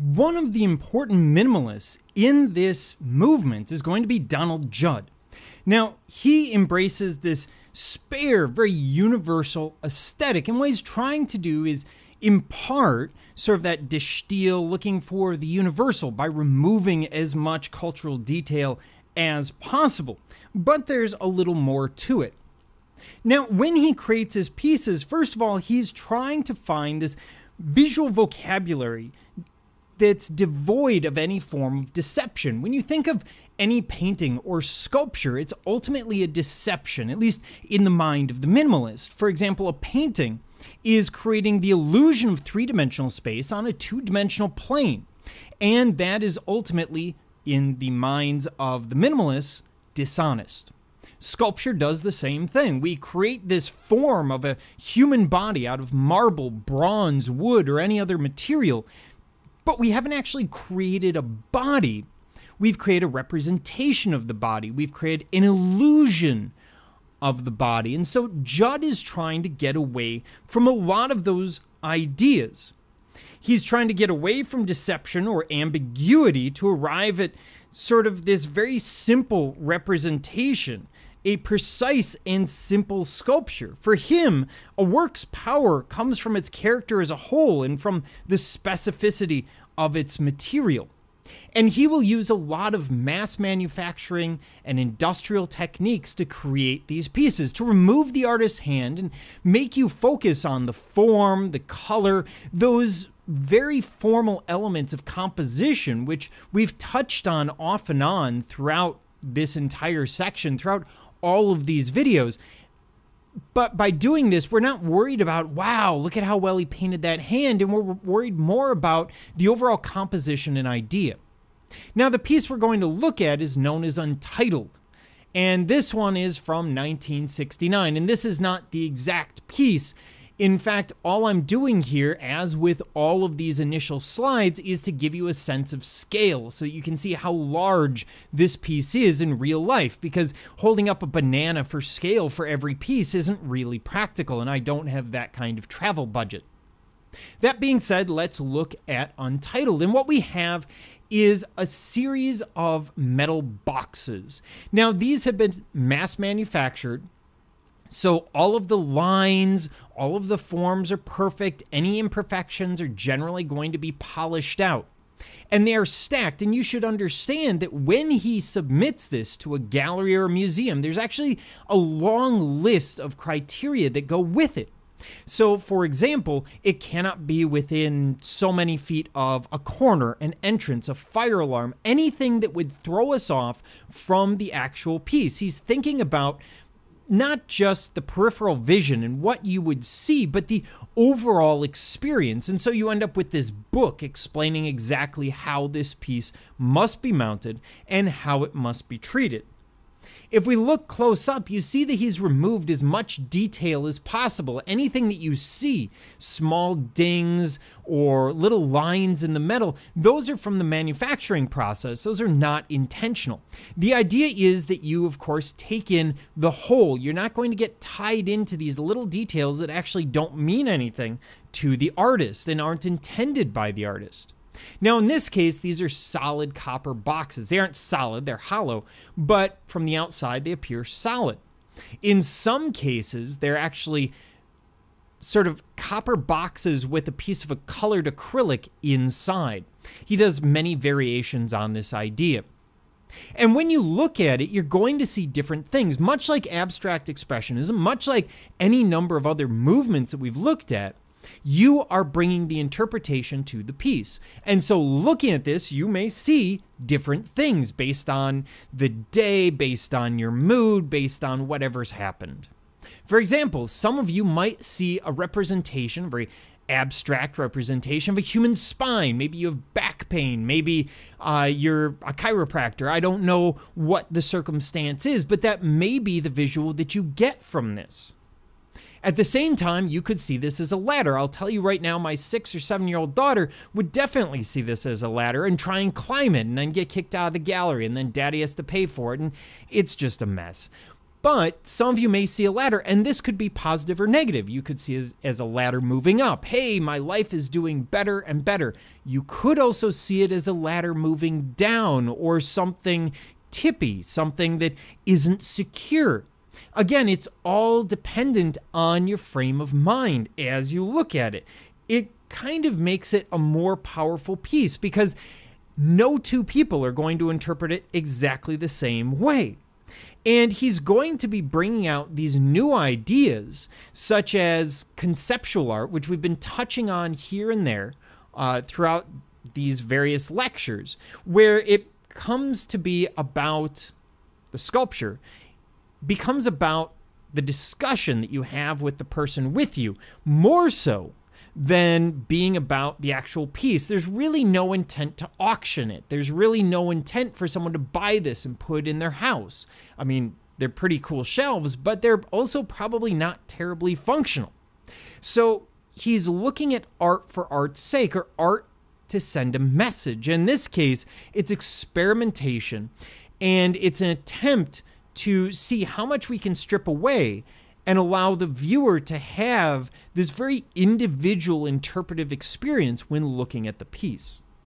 One of the important minimalists in this movement is going to be Donald Judd. Now, he embraces this spare, very universal aesthetic, and what he's trying to do is, in part, sort of that distil looking for the universal by removing as much cultural detail as possible. But there's a little more to it. Now, when he creates his pieces, first of all, he's trying to find this visual vocabulary that's devoid of any form of deception. When you think of any painting or sculpture, it's ultimately a deception, at least in the mind of the minimalist. For example, a painting is creating the illusion of three dimensional space on a two dimensional plane. And that is ultimately, in the minds of the minimalist, dishonest. Sculpture does the same thing. We create this form of a human body out of marble, bronze, wood, or any other material but we haven't actually created a body. We've created a representation of the body. We've created an illusion of the body. And so Judd is trying to get away from a lot of those ideas. He's trying to get away from deception or ambiguity to arrive at sort of this very simple representation a precise and simple sculpture. For him, a work's power comes from its character as a whole and from the specificity of its material. And he will use a lot of mass manufacturing and industrial techniques to create these pieces, to remove the artist's hand and make you focus on the form, the color, those very formal elements of composition, which we've touched on off and on throughout this entire section, throughout all of these videos. But by doing this, we're not worried about, wow, look at how well he painted that hand, and we're worried more about the overall composition and idea. Now, the piece we're going to look at is known as Untitled, and this one is from 1969, and this is not the exact piece, in fact, all I'm doing here, as with all of these initial slides, is to give you a sense of scale so you can see how large this piece is in real life because holding up a banana for scale for every piece isn't really practical and I don't have that kind of travel budget. That being said, let's look at Untitled. And what we have is a series of metal boxes. Now, these have been mass manufactured so all of the lines, all of the forms are perfect. Any imperfections are generally going to be polished out. And they are stacked, and you should understand that when he submits this to a gallery or a museum, there's actually a long list of criteria that go with it. So, for example, it cannot be within so many feet of a corner, an entrance, a fire alarm, anything that would throw us off from the actual piece. He's thinking about not just the peripheral vision and what you would see, but the overall experience. And so you end up with this book explaining exactly how this piece must be mounted and how it must be treated. If we look close up, you see that he's removed as much detail as possible. Anything that you see, small dings or little lines in the metal, those are from the manufacturing process. Those are not intentional. The idea is that you, of course, take in the whole. You're not going to get tied into these little details that actually don't mean anything to the artist and aren't intended by the artist. Now, in this case, these are solid copper boxes. They aren't solid, they're hollow, but from the outside, they appear solid. In some cases, they're actually sort of copper boxes with a piece of a colored acrylic inside. He does many variations on this idea. And when you look at it, you're going to see different things, much like abstract expressionism, much like any number of other movements that we've looked at. You are bringing the interpretation to the piece. And so, looking at this, you may see different things based on the day, based on your mood, based on whatever's happened. For example, some of you might see a representation, very abstract representation of a human spine. Maybe you have back pain. Maybe uh, you're a chiropractor. I don't know what the circumstance is, but that may be the visual that you get from this. At the same time, you could see this as a ladder. I'll tell you right now, my six or seven year old daughter would definitely see this as a ladder and try and climb it and then get kicked out of the gallery and then daddy has to pay for it and it's just a mess. But some of you may see a ladder, and this could be positive or negative. You could see as, as a ladder moving up. Hey, my life is doing better and better. You could also see it as a ladder moving down or something tippy, something that isn't secure Again, it's all dependent on your frame of mind as you look at it. It kind of makes it a more powerful piece because no two people are going to interpret it exactly the same way. And he's going to be bringing out these new ideas, such as conceptual art, which we've been touching on here and there uh, throughout these various lectures, where it comes to be about the sculpture becomes about the discussion that you have with the person with you, more so than being about the actual piece. There's really no intent to auction it. There's really no intent for someone to buy this and put in their house. I mean, they're pretty cool shelves, but they're also probably not terribly functional. So he's looking at art for art's sake or art to send a message. In this case, it's experimentation and it's an attempt to see how much we can strip away and allow the viewer to have this very individual interpretive experience when looking at the piece.